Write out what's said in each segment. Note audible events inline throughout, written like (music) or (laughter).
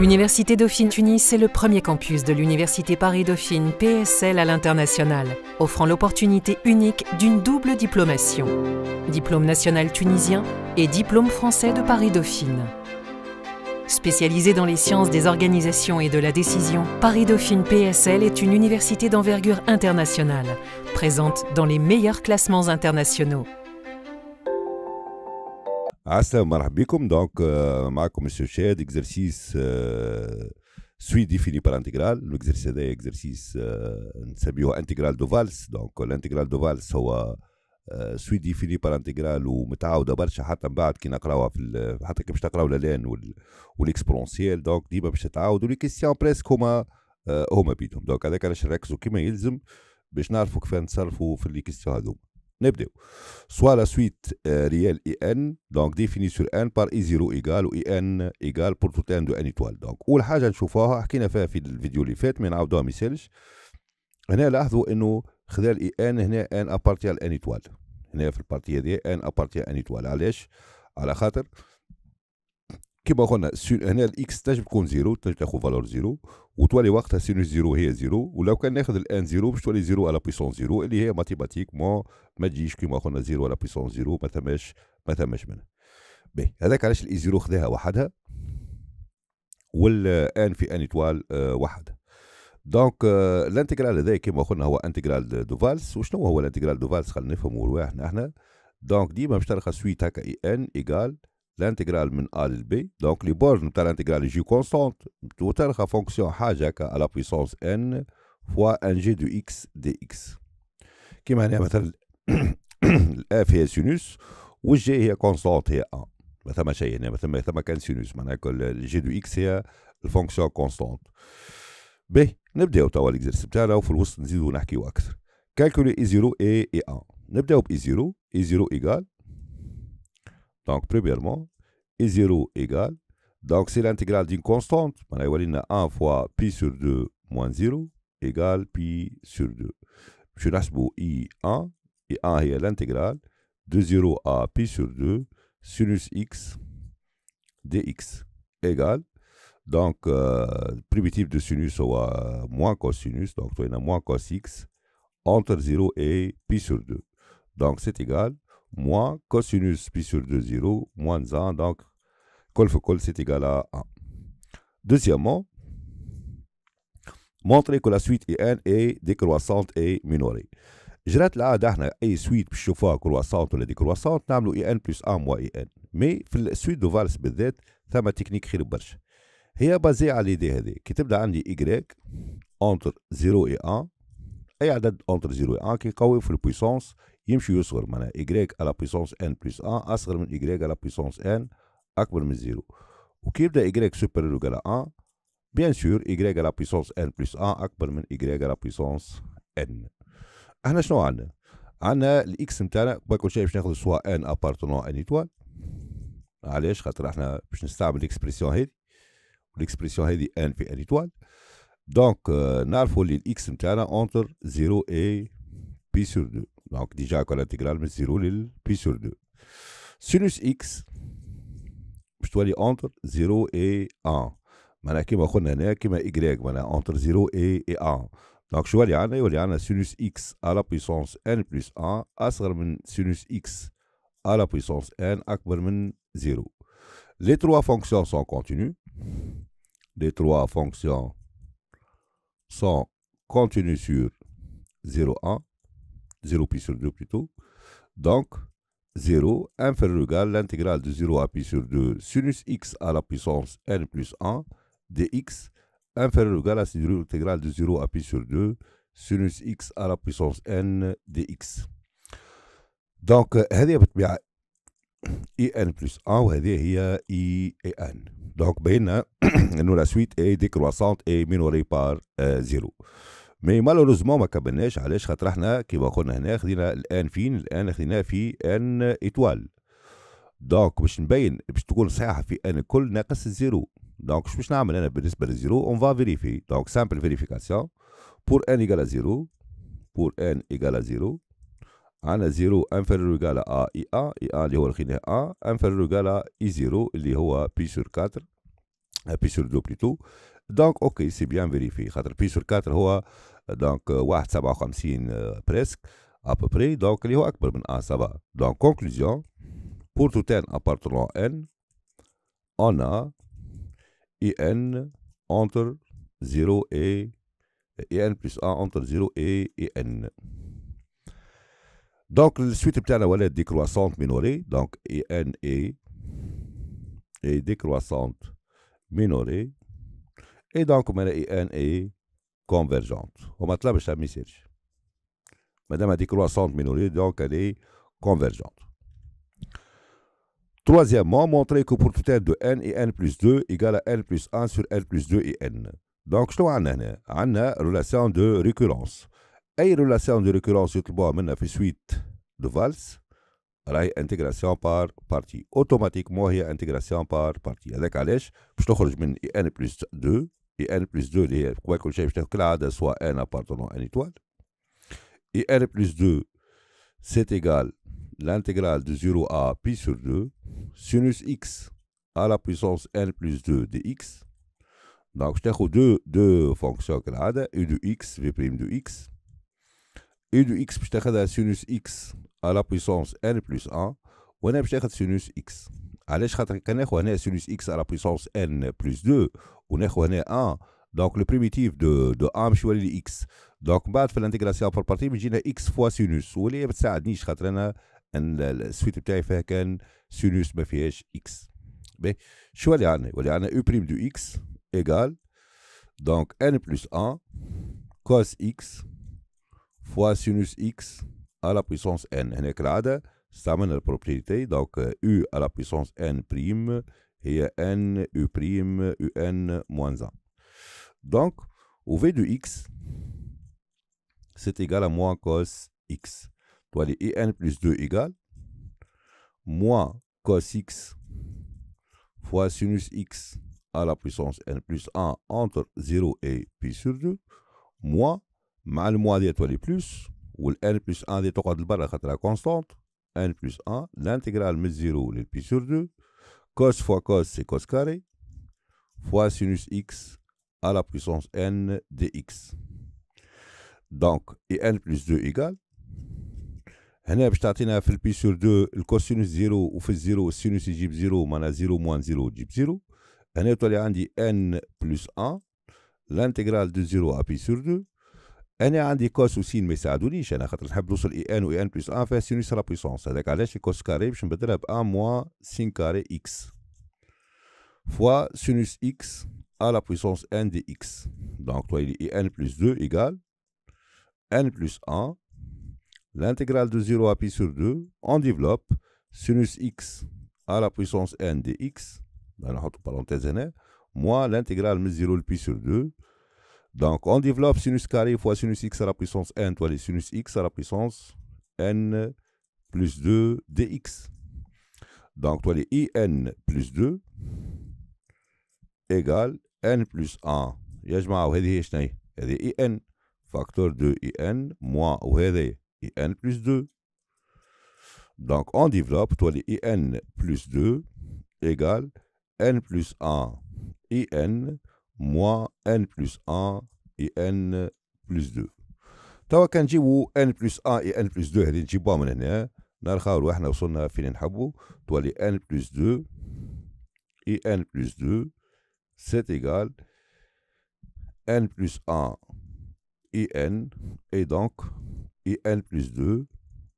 L'Université Dauphine Tunis est le premier campus de l'Université Paris-Dauphine PSL à l'international, offrant l'opportunité unique d'une double diplomation, diplôme national tunisien et diplôme français de Paris-Dauphine. Spécialisée dans les sciences des organisations et de la décision, Paris-Dauphine PSL est une université d'envergure internationale, présente dans les meilleurs classements internationaux. السلام مرحبا بكم دونك euh, معكم مسيو شاد اكزرسيس سويدي فيني بار انتيغرال الاكزرسيس هذا اكزرسيس نسميوه انتيغرال دو فالس دونك الانتيغرال دو فالس هو سويدي فيني بار انتيغرال ومتعوده برشا حتى من بعد كي نقراوها في حتى كي باش تقراو لالان والاكسبرونسيال دونك ديما باش تتعاودوا لي كيستيون بريسك هما آه، هما بيدهم دونك هذاك علاش نركزوا كيما يلزم باش نعرفوا كيف نتصرفوا في لي كيستيون هذوما نبداو سوا لا سويت ريال اي ان دونك ديفيني سور ان بار اي زيرو ايغال و اي ان ايغال بور تو تان دو ان ايتوال دونك اول حاجه نشوفوها حكينا فيها في الفيديو اللي فات ما نعاودوها ما يسالش هنا لاحظوا انه خذا الاي ان هنا ان ابارتيال ان ايتوال هنا في البارتي هذه ان ابارتيال ان ايتوال علاش على خاطر كيما قلنا هنا الاكس تنجم تكون زيرو تنجم تاخذ فالور زيرو وتولي وقتها سينوس زيرو هي زيرو ولو كان ناخذ الان زيرو باش تولي زيرو على بويسون زيرو اللي هي ماتيماتيكمون ما تجيش كيما قلنا زيرو على بويسون زيرو ما ثماش ما ثماش منها باهي هذاك علاش الاي زيرو خذاها وحدها والان في ان ايتوال آه، وحدها دونك الانتجرال هذا كيما قلنا هو انتجرال دو فالس وشنو هو الانتجرال دو فالس خلينا نفهموا رواحنا احنا دونك ديما باش تلقى سويت هكا اي ان ايكال l'intégrale de A b, donc les bornes نتاع l'intégrale g constante la fonction حاجه هكا à la puissance n fois 1g de x dx qui هنا مثلا الاف هي سينوس والجي هي كونستانت هي ان شيء هنا ما ثما كان سينوس معناها دو اكس هي الفونكسيون كونستانت l'exercice, نبداو توا بتاعنا وفي الوسط نزيدو نحكيو اكثر نبداو 0 donc, premièrement, e 0 égale. Donc, c'est l'intégrale d'une constante. On a 1 fois pi sur 2 moins 0 égale pi sur 2. Je beau i 1, et 1 est l'intégrale de 0 à pi sur 2 sinus x dx égale. Donc, primitive euh, primitif de sinus soit euh, moins cosinus, donc on a moins cos x entre 0 et pi sur 2. Donc, c'est égal moins cosinus pi sur 2 0 moins 1. Donc, col col, c'est égal à 1. Deuxièmement, montrer que la suite IN est décroissante et minorée. Je rate là, d'un et suite, puis chauffeur croissante ou la décroissante, nous avons IN plus 1 moins IN. Mais, la suite de Valls, c'est ma technique qui est basée à l'idée, qui est كي تبدا عندي y entre 0 et 1 et اي عدد entre 0 et 1 كي قوي في puissance. يمشي يصغر معناها y على بويسونس ان بلس ان أصغر من y على بويسونس ان أكبر من زيرو وكي يبدأ إيكغيك سوبر على ان بيان سور y على بويسونس ان بلس ان أكبر من y على بويسونس ان احنا شنو عندنا؟ عندنا الاكس نتاعنا قبل كل شيء باش ناخذ سوا ان ابارتونون ان ايتوال علاش خاطر احنا باش نستعمل الاكسبرسيون هذه الاكسبريسيون هذه ان في ان ايتوال دونك نعرفوا اللي الاكس نتاعنا اونتر 0 اي بي سور 2 Donc déjà quand l'intégrale mais 0, puis sur 2. Sinus x dois entre 0 et 1 Maintenant, je vais y entre 0 et, 1 Donc, je vois عندنا يولي à à x la puissance n plus 1 sinus x à la puissance n plus 0 Les trois fonctions sont continues. Les trois fonctions sont continues sur 0, 1. 0 pi sur 2 plutôt. Donc, 0 inférieur ou égal l'intégrale de 0 à pi sur 2 sinus x à la puissance n plus 1 dx inférieur égal à l'intégrale de 0 à pi sur 2 sinus x à la puissance n dx. Donc, il y i n plus 1 y a i et n. Donc, bien, (clears throat) la suite est décroissante et minorée par 0. Euh, مي مالوريزمون ما كملناش علاش خاطر احنا كيما قلنا هنا خدينا الان فين الان خديناه في ان ايطوال دونك باش نبين باش تكون صحيحه في ان الكل ناقص الزيرو دونك شو باش نعمل انا بالنسبه للزيرو اون فا فيريفي دونك سامبل فيريفيكاسيون بور ان ايكال زيرو بور ان ايكال زيرو عندنا زيرو انفيريور ايكال ا اي ا اي ا اللي هو لقيناه ا انفيريور ايكال اي زيرو اللي هو بي سور 4 بي سور 2 بليتو Donc, ok, c'est bien vérifié. 4 pi sur 4, euh, ça va comme euh, presque à peu près. Donc, conclusion, pour tout n appartenant à n, on a In entre 0 et euh, n plus 1 entre 0 et In. Donc, la suite peut décroissante minorée. Donc, In est décroissante minorée. Et donc, e n est convergente. Au là, je sais Madame a dit croissante minorée, donc elle est convergente. Troisièmement, montrer que pour tout N, de n et n plus 2 égale à n plus 1 sur n plus 2 et n. Donc, je hein. on a une relation de récurrence. Et relation de récurrence, je trouve suite de valse. intégration par partie. Automatiquement, il y a une par partie. partie. باش je من اي N plus 2 et n plus 2, quoi que soit n appartenant à une étoile. Et n plus 2, c'est égal l'intégrale de 0 à pi sur 2 sinus x à la puissance n plus 2 dx. Donc, je t'ai deux, deux fonctions que j'ai, u de x, v' de x, U de x, je t'ai sinus x à la puissance n plus 1, ou n sinus x un sinus x à la puissance n plus 2 et 1, donc le primitif de n de x. Donc, on va faire l'intégration par partie, x fois sinus. Donc, on a x sinus, mais 1, u de x égale donc n plus 1 cos x fois sinus x à la puissance n ça mène à la propriété. Donc, euh, U à la puissance n prime et n U prime n moins 1. Donc, au V de x, c'est égal à moins cos x. Donc, les n plus 2 égale moins cos x fois sinus x à la puissance n plus 1 entre 0 et pi sur 2 moins mal moins, مع plus, ou le n plus 1 des تقعد de la constante n plus 1, l'intégrale de 0 le pi sur 2, cos fois cos c'est cos carré, fois sinus x à la puissance n dx. Donc, et n plus 2 égale, هنا باش 0 في pi sur 2 0, ou 0, 0 sinus 0, moins 0, 0 moins 0. تجيب 0. n plus 1 l'intégrale de 0 à pi sur 2 انا عندي كوس وسين ما يساعدونيش انا خاطر نحب نوصل اي ان ان n ان فيها سينوس بويسونس هذاك cos الكوس 1 sin carré x fois x à la puissance n de x. Donc, toi, il n plus 2 égale n plus 1. L'intégrale de 0 à pi sur 2, on développe sinus x à la puissance n de x, dans la parenthèse n, moins l'intégrale de 0 à pi sur 2, donc, on développe sinus carré fois sinus x à la puissance n, toi les sinus x à la puissance n plus 2 dx. Donc, toi les in plus 2 égale n plus 1. يا جماعة وهذه هي شنو in, هذه اي ان فاكتور دو اي ان موان 2 Donc, on développe, toi, les IN plus 2 égale N plus 1 IN moins n plus 1 et n plus 2 توا كان نجيبوا n plus 1 et n plus 2 هذه نجيبوها من هنا نلقاو احنا وصلنا فين نحبوا تولي n plus 2 et n plus 2 c'est égal n plus 1 et n et donc et n plus 2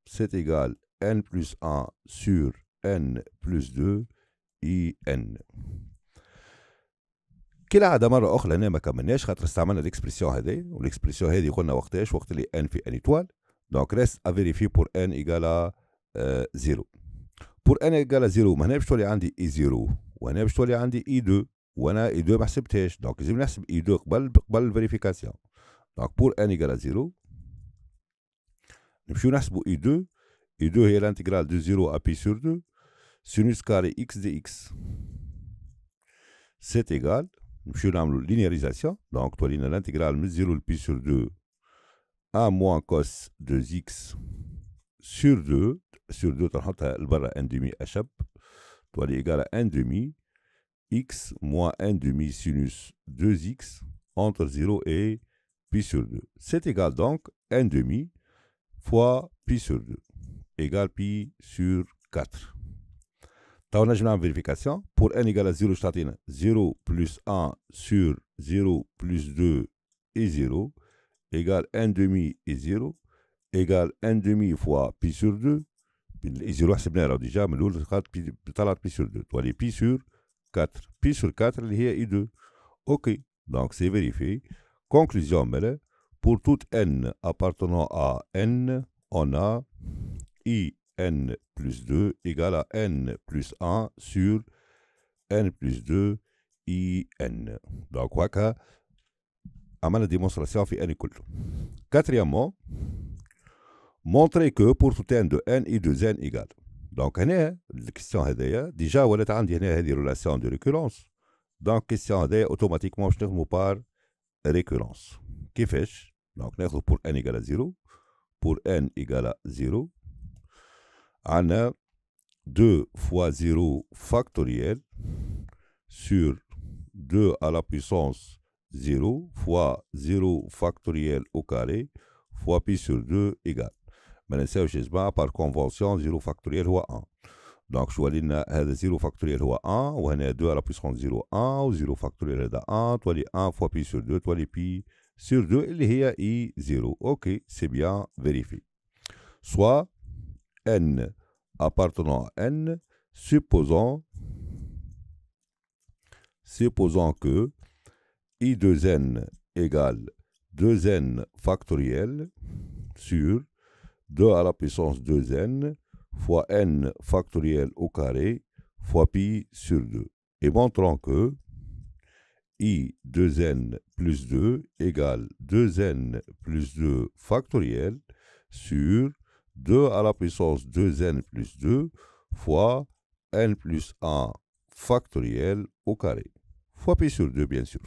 c'est égal n plus 1 sur n plus 2 et n. كالعاده مره اخرى هنا ما كملناش خاطر استعملنا الاكسبرسيون هذي والاكسبرسيون هذي قلنا وقتاش وقت اللي ان في ان ايتوال دونك ريست افيريفي بور ان ايكالا زيرو بور ان ايكالا زيرو ما هنا باش تولي عندي اي زيرو وهنا باش تولي عندي اي دو وانا اي دو ما حسبتهاش دونك لازم نحسب اي دو قبل قبل الفيريفيكاسيون دونك بور ان ايكالا زيرو نمشيو نحسبو اي دو اي دو هي الانتيغرال دو زيرو ا بي سور دو سينوس كاري اكس دي اكس سيت إيكال monsieur nomme linéarisation, donc toi l'intégrale de 0 pi sur 2 à moins cos 2x sur 2 sur 2 tu as le barre demi a égal à 1 x moins 1 demi sinus 2x entre 0 et pi sur 2 c'est égal donc 1 demi fois pi sur 2 égal pi sur 4 on a une vérification. Pour n égale à 0 statine, 0 plus 1 sur 0 plus 2 et 0 égale 1 demi et 0 égale 1 demi fois pi sur 2 et 0 c'est bien alors déjà mais l'autre 4 pi sur 2 Donc, les pi sur 4 pi sur 4 il y a i2 ok donc c'est vérifié conclusion mais pour toute n appartenant à n on a i n plus 2 égale à n plus 1 sur n plus 2 i n. Donc, a la démonstration fait n Quatrièmement, montrer que pour tout n de n et 2 n égale. Donc question question déjà ديجا ولات عندي هنا هذه ريلاسيون دو question est question هذايا اوتوماتيكمون vais Donc, بار récurrence. Qui fait Donc, pour n égale à 0 pour n égale à 0 on a 2 fois 0 factoriel sur 2 à la puissance 0 fois 0 factoriel au carré fois pi sur 2 égale. Maintenant, c'est par convention 0 factoriel ou 1. Donc, je vois que 0 factoriel ou 1, ou 2 à la puissance 0, 1, ou 0 factoriel ou 1, toi 1 fois pi sur 2, toi pi sur 2, il y a i 0. Ok, c'est bien vérifié. Soit n appartenant à n, supposant, supposons que i 2 n égale 2n factoriel sur 2 à la puissance 2n fois n factoriel au carré fois pi sur 2 et montrons que i 2n plus 2 égale 2n plus 2 factoriel sur 2 à la puissance 2n plus 2 fois n plus 1 factoriel au carré. Fois pi sur 2, bien sûr.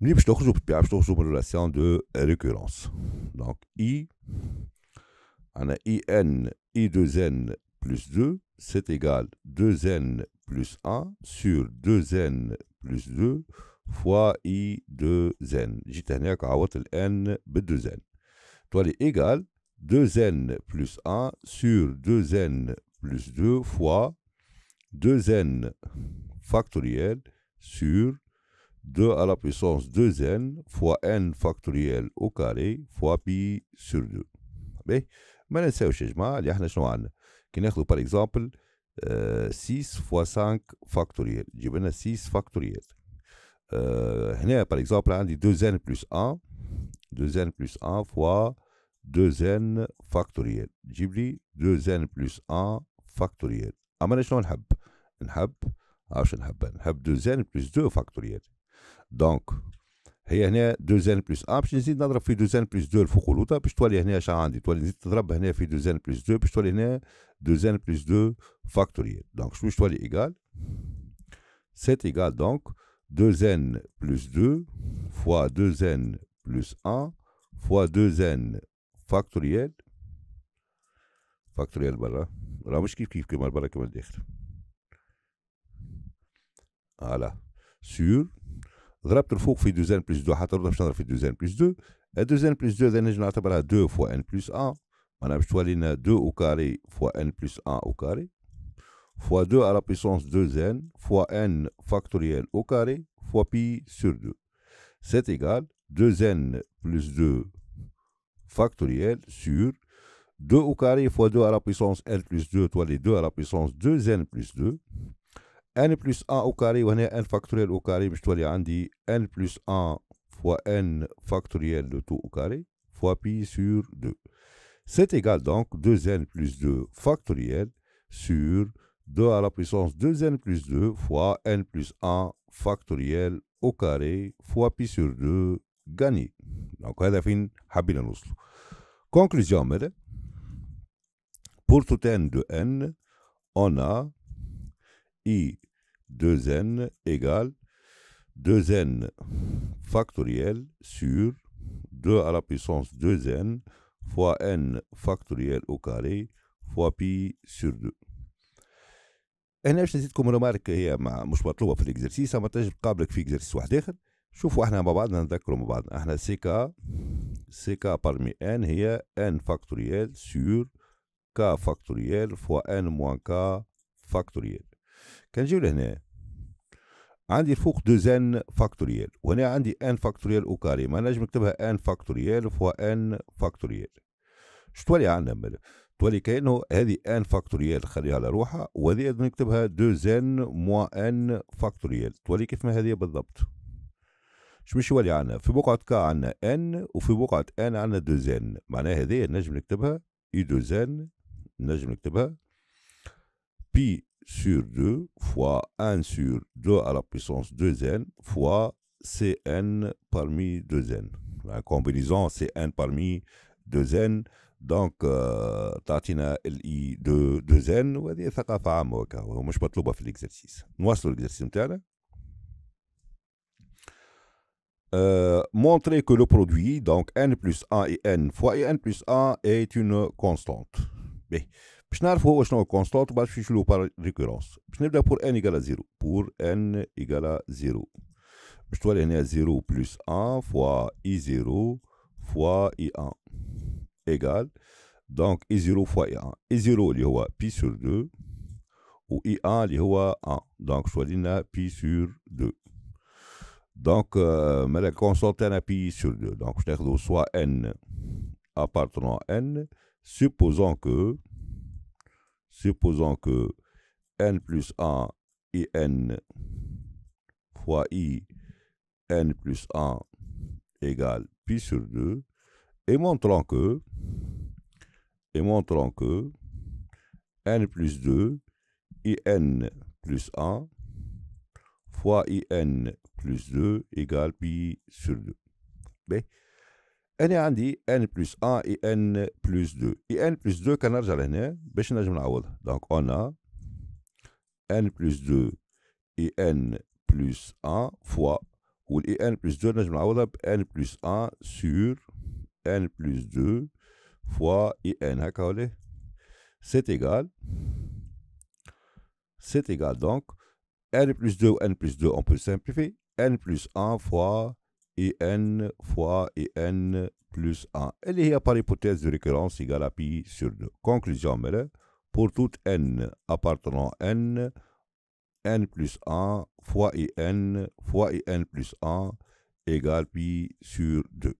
Je une relation de récurrence. Donc, i, on a n, i2n plus 2, c'est égal 2n plus 1 sur 2n plus 2 fois i2n. J'ai n b2n. Toi, est égal 2n plus 1 sur 2n plus 2 fois 2n factoriel sur 2 à la puissance 2n fois n factoriel au carré fois pi sur 2. Mais maintenant, c'est le changement. Il y a un changement. Par exemple, 6 euh, fois 5 factoriel. Je a 6 factoriel. Euh, par exemple, on hein, 2n plus 1. 2n plus 1 fois 2n factoriel جيب 2n plus 1 factoriel اما انا شنو نحب نحب عاش نحب نحب 2n plus 2 factoriel donc 2n plus 1 باش نزيد نضرب في 2n plus 2 الفقولوطه باش تولي هنا عندي تولي نزيد تضرب هنا في 2n plus 2 باش تولي هنا 2n plus 2 factoriel. Donc, شنو باش تولي c'est égal donc 2n plus 2 fois 2n plus 1 fois 2n factoriel. Factoriel, voilà. Voilà. Sur, 2n plus 2, 2n plus 2, 2n plus 2, 2n plus 2, 2n plus 2, 2n plus 1, 2 au carré, 2n plus 1 au carré, 2 à la puissance 2n, 2n factoriel au carré, 2pi sur 2. C'est égal, 2n plus 2 factoriel sur 2 au carré fois 2 à la puissance n plus 2 vois les 2 à la puissance 2n plus 2 n plus 1 au carré on a n factoriel au carré je dois aller dit, n plus 1 fois n factoriel de tout au carré fois pi sur 2 c'est égal donc 2n plus 2 factoriel sur 2 à la puissance 2n plus 2 fois n plus 1 factoriel au carré fois pi sur 2 gani. Ako hedefin حابين نوصله. Conclusion ماذا؟ Pour tout n de n, on a i 2n égale 2n factoriel sur 2 à la puissance 2n fois n factoriel au carré fois pi sur 2 هنا باش نزيدكم رومارك هي مع مش مطلوبه في الاكزرسيس اما تجب قابلك في اكزرسيس واحد اخر شوفوا احنا مع بعضنا نذكروا مع بعضنا احنا سيكا سيكا برمي ان هي ان فاكتوريال سور كا فاكتوريال فوا ان موان كا فاكتوريال كنجيو لهنا عندي الفوق دو زان فاكتوريال وهنا عندي ان فاكتوريال او كاري ما نجم نكتبها ان فاكتوريال فوا ان فاكتوريال تولي عندنا تولي كانه هذه ان فاكتوريال خليها على روحها وهذه نكتبها دو زان موان ان فاكتوريال تولي كيف ما هذه بالضبط شو مش يولي عنا في بقعة كا عنا ان وفي بقعة ان عنا دوزان معناها هذه نجم نكتبها اي دوزان نجم نكتبها بي sur دو فوا ان sur دو على بيسونس puissance 2n fois Cn parmi 2n. La combinaison Cn parmi 2n دونك euh, تعطينا الاي دو 2 n وهذه ثقافه عامه وكا ومش مطلوبه في الاكزرسيس نواصلوا الاكزرسيس نتاعنا Euh, montrer que le produit, donc n plus 1 et n fois n plus 1, est une constante. Mais, je vais pas une constante, je vais vous par récurrence. Je pas vous pour n égale à 0. Pour n égale à 0. Je dois donner à 0 plus 1 fois i0 fois i1 égal, Donc, i0 fois i1. i0, il y aura pi sur 2. Ou i1, il y 1. Donc, je dois à pi sur 2. Donc, euh, la consulter la pi sur 2. Donc, je vais faire soit n appartenant à n supposons que supposons que n plus 1 i n fois i n plus 1 égale pi sur 2 et montrons que et montrant que n plus 2 i n plus 1 fois i n 2 égale pi sur 2. mais N est عندي n plus 1 et n plus 2. Et n plus 2, quand on arrive là, Donc on a n plus 2 et n plus 1 fois ou n plus 2 نجم n plus 1 sur n plus 2 fois et n هكا c'est égal c'est égal donc n plus 2 ou n plus 2 on peut simplifier n plus 1 fois et n fois et n plus 1. Elle est par hypothèse de récurrence égale à pi sur 2. Conclusion, mais pour toute n appartenant à n, n plus 1 fois et n fois et n plus 1 égale pi sur 2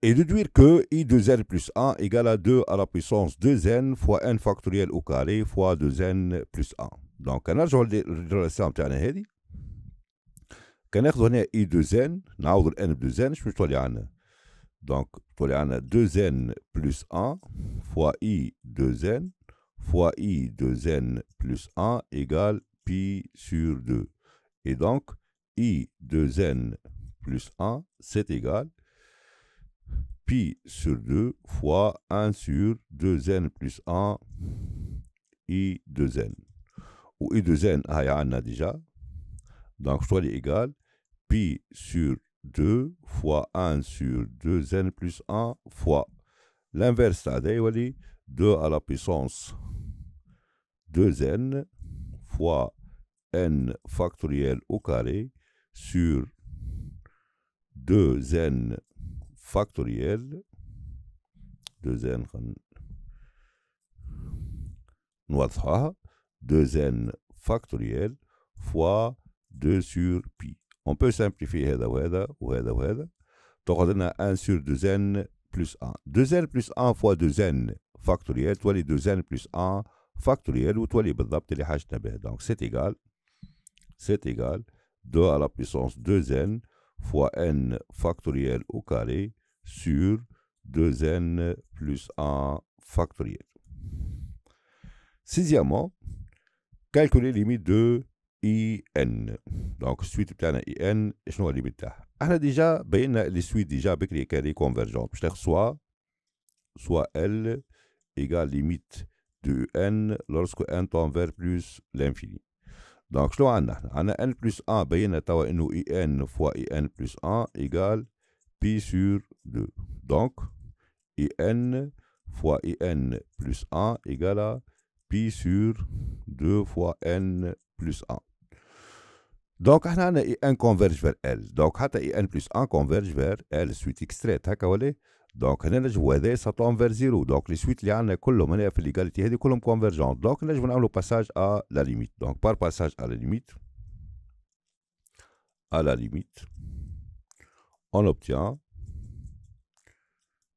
et déduire que I2N plus 1 égale à 2 à la puissance 2N fois N factoriel au carré fois 2N plus 1. Hein, donc, je vais le كنخ هنا i 2n n n 2n شنو Donc 2n plus 1 fois i 2n fois i 2n plus 1 égale pi sur 2 et donc i 2n plus 1 c'est égal pi sur 2 fois 1 sur 2n plus 1 i 2n. Ou i 2n, il ah, y a déjà. Donc, soit égal pi sur 2 fois 1 sur 2n plus 1 fois l'inverse, c'est-à-dire 2 à la puissance 2n fois n factoriel au carré sur 2n factoriel. 2 n 2n factoriel fois 2 sur pi on peut simplifier هذا وهذا وهذا وهذا تقعد 1 sur 2n plus 1 2n plus 1 fois 2n factoriel تولي 2n plus 1 factoriel وتولي بالضبط اللي حاجتنا به donc c'est égal c'est égal 2 à la puissance 2n fois n factoriel au carré sur 2n plus 1 factoriel. Sixièmement, calculer les limites de in. Donc, suite de in, et je suis la de limite. On a ah, déjà a ben, les suites déjà avec les carrés convergents. soit, soit L égale limite de n lorsque n tend vers plus l'infini. Donc, je a n plus 1, on ben, a un fois i n plus 1 égale pi sur 2. Donc, In fois In plus 1 égale à pi sur 2 fois N plus 1. Donc, on a In converge vers L. Donc, In plus 1 converge vers L, suite extraite. Donc, on a joué ça tombe vers 0. Donc, les suites, les années, les à les égalité, colonnes convergentes. Donc, on a faire le passage à la limite. Donc, par passage à la limite, à la limite, اون اوبتيان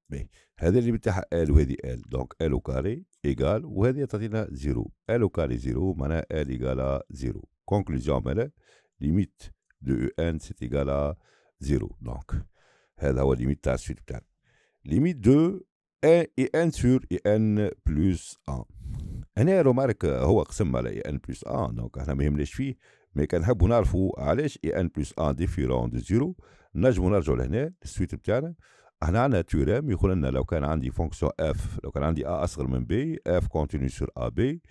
مي هذا اللي تاعها ال وهذه ال دونك ال كاري ايكال وهذه تعطينا زيرو ال كاري زيرو معناها ال ايكال زيرو كونكلوزيون مالا ليميت دو او ان سيت ايكال زيرو دونك هذا هو ليميت تاع السويت بتاعنا ليميت دو ان اي ان سور اي ان بلوس ان هنا رومارك هو قسم على اي ان بلوس ان دونك احنا ما يهمناش فيه مي كنحبوا نعرفوا علاش اي ان بلس ان ديفيرون دو زيرو نجمو نرجعوا لهنا السويت بتاعنا هنا عندنا تيوريم يقول لنا لو كان عندي فونكسيون اف لو كان عندي ا اصغر من بي اف كونتينيو سور ا بي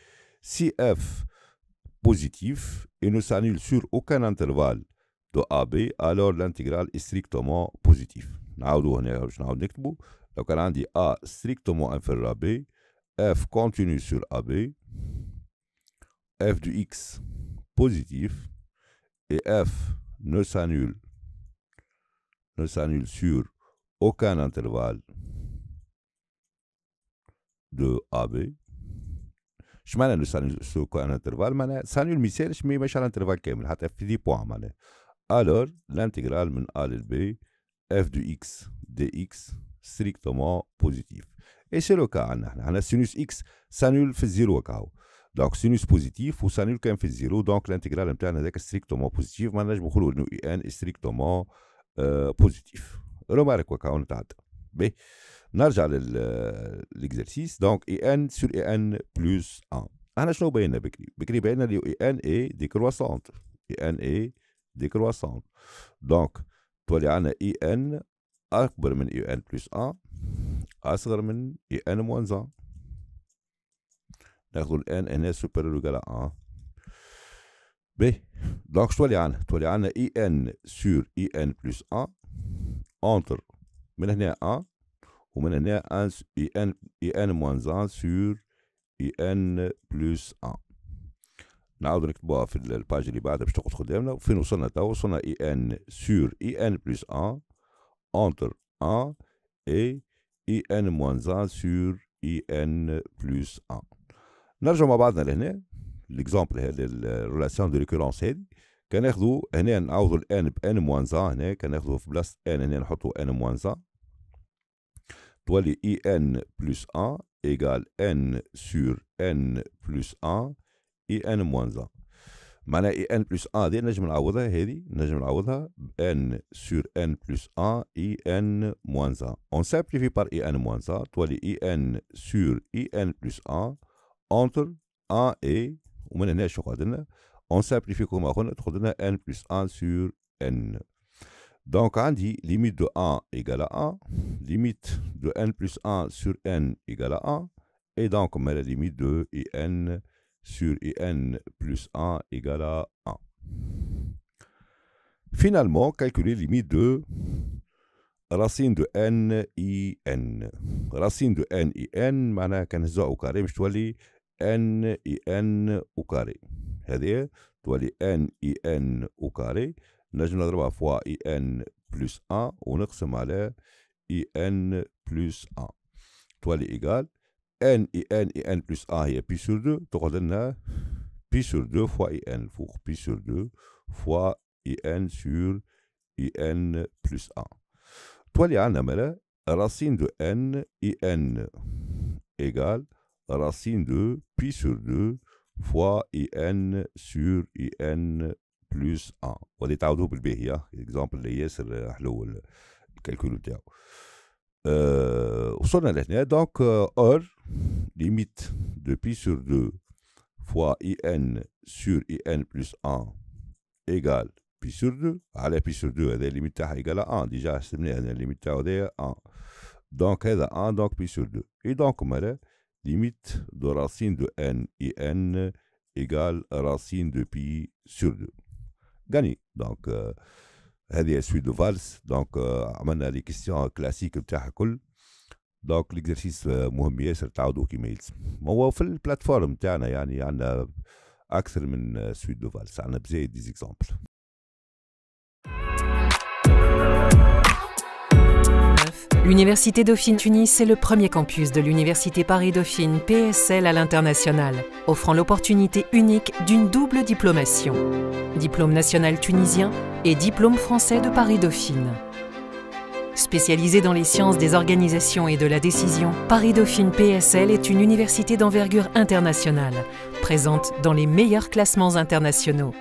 سي اف بوزيتيف اي نو سانيل sur اوكان انترفال دو ا بي الور لانتيغرال استريكتومون بوزيتيف نعاودو هنا باش نعاود نكتبو لو كان عندي ا استريكتومون انفير ا بي اف كونتينيو سور ا بي اف دو اكس positif et F ne s'annule, ne s'annule sur aucun intervalle de AB. Je m'en ne s'annule sur aucun intervalle, mais s'annule Michel, je mets un intervalle qui est fini Alors, l'intégrale de A B, F de X, DX, strictement positif. Et c'est le cas, on a sinus X s'annule fait 0 au cas دونك سينوس بوزيتيف وسانيول كان في الزيرو دونك الانتجرال نتاعنا هذاك ستريكتومون بوزيتيف ما نجمو نقولوا انه اي ان ستريكتومون بوزيتيف رومارك وكا نتعدى بي نرجع للاكزرسيس دونك اي ان سور اي ان بلوس 1 احنا شنو بينا بكري بكري بينا اللي اي ان اي كرواسونت اي ان اي كرواسونت دونك تولي عندنا اي ان اكبر من اي ان بلس 1 اصغر من اي ان موان 1 ناخده الان ان هي سوبريور جالا اه ب دونك شو عنا تولي عنا اي ان سور اي ان بلس ا انتر من هنا ا ومن هنا ان اي ان اي ان موانز ا سور اي ان بلس ا نعاودو نكتبوها في الباج اللي بعدها باش تقعد قدامنا وفين وصلنا توا وصلنا اي ان سور اي ان بلس ا انتر ا اي اي ان موانز ا سور اي ان بلس ا نرجعوا مع بعضنا لهنا ليكزومبل هذا الريلاسيون دو ريكورونس هذه كناخذوا هنا نعوضوا الان بان موان زا هنا كناخذوا في بلاصه ان هنا نحطوا ان موان زا تولي اي ان بلس 1 ايكال ان سور ان بلس 1 اي ان موان زا معناها اي ان بلس 1 هذه نجم نعوضها هذه نجم نعوضها بان سور ان بلس 1 اي ان موان زا اون سامبليفي بار اي ان موان زا تولي اي ان سور اي ان بلس 1 entre 1 et ou même on simplifie comme on on n plus 1 sur n donc on dit limite de 1 égale à 1 limite de n plus 1 sur n égale à 1 et donc on met la limite de n sur n plus 1 égale à 1 finalement calculer limite de racine Racine de n i n, Racine de n i n, معناها كنهزوها au carré, je تولي ان اي ان او كاري هذه تولي ان اي ان او كاري نجم نضربها فوا اي ان بلس 1 ونقسم على اي ان بلس 1 تولي ايكال ان اي ان اي ان بلس 1 هي بي سور 2 تقعد لنا بي سور 2 فوا اي ان فوق بي سور 2 فوا اي ان سور اي ان بلس 1 تولي عندنا مالا راسين دو ان اي ان ايكال racine de pi sur 2 fois in sur in plus 1. On est à double B, exemple, le le calcul euh, de euh, on s'en donc euh, or limite de pi sur 2 fois in sur in plus 1 égale pi sur 2. alors ah, pi sur 2, elle limite égale à 1. Déjà, c'est la limite à 1. Donc, elle est 1, donc pi sur 2. Et donc, on a euh, limite de racine de n et n égale racine de pi sur 2. Gagné. Donc, euh, c'est euh, euh, euh, suite de valse. Donc, on a les questions classiques Donc, l'exercice دونك ليكزرسيس مهم ياسر تعاودوا كيما يلزم هو في البلاتفورم تاعنا يعني عندنا اكثر من سويت دو فالس عندنا بزايد ديزيكزومبل L'Université Dauphine Tunis est le premier campus de l'Université Paris Dauphine PSL à l'international, offrant l'opportunité unique d'une double diplomation, diplôme national tunisien et diplôme français de Paris Dauphine. Spécialisée dans les sciences des organisations et de la décision, Paris Dauphine PSL est une université d'envergure internationale, présente dans les meilleurs classements internationaux.